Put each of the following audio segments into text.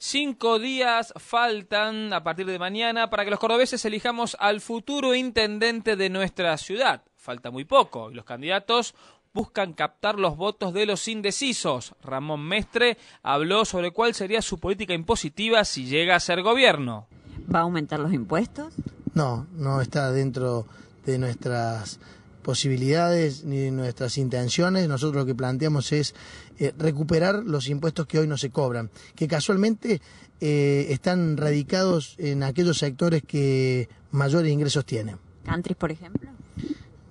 Cinco días faltan a partir de mañana para que los cordobeses elijamos al futuro intendente de nuestra ciudad. Falta muy poco y los candidatos buscan captar los votos de los indecisos. Ramón Mestre habló sobre cuál sería su política impositiva si llega a ser gobierno. ¿Va a aumentar los impuestos? No, no está dentro de nuestras posibilidades ni nuestras intenciones. Nosotros lo que planteamos es eh, recuperar los impuestos que hoy no se cobran, que casualmente eh, están radicados en aquellos sectores que mayores ingresos tienen. ¿Cantris, por ejemplo?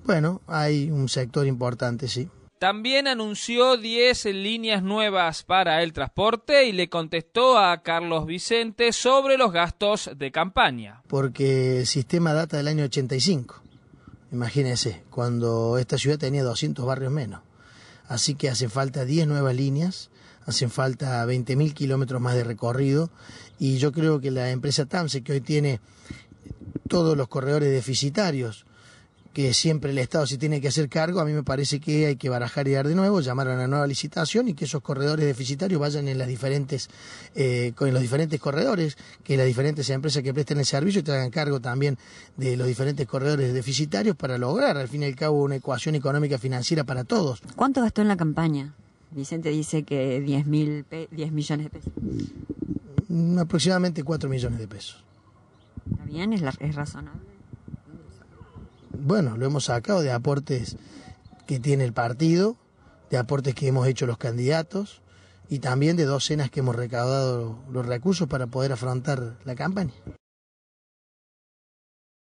Bueno, hay un sector importante, sí. También anunció 10 líneas nuevas para el transporte y le contestó a Carlos Vicente sobre los gastos de campaña. Porque el sistema data del año 85 Imagínense, cuando esta ciudad tenía 200 barrios menos. Así que hacen falta 10 nuevas líneas, hacen falta 20.000 kilómetros más de recorrido y yo creo que la empresa TAMSE, que hoy tiene todos los corredores deficitarios, que siempre el Estado se tiene que hacer cargo, a mí me parece que hay que barajar y dar de nuevo, llamar a una nueva licitación y que esos corredores deficitarios vayan en las diferentes eh, los diferentes corredores, que las diferentes empresas que presten el servicio te hagan cargo también de los diferentes corredores deficitarios para lograr al fin y al cabo una ecuación económica financiera para todos. ¿Cuánto gastó en la campaña? Vicente dice que 10, mil 10 millones de pesos. Mm, aproximadamente 4 millones de pesos. ¿Está bien? ¿Es, es razonable? bueno, lo hemos sacado de aportes que tiene el partido, de aportes que hemos hecho los candidatos y también de docenas que hemos recaudado los recursos para poder afrontar la campaña.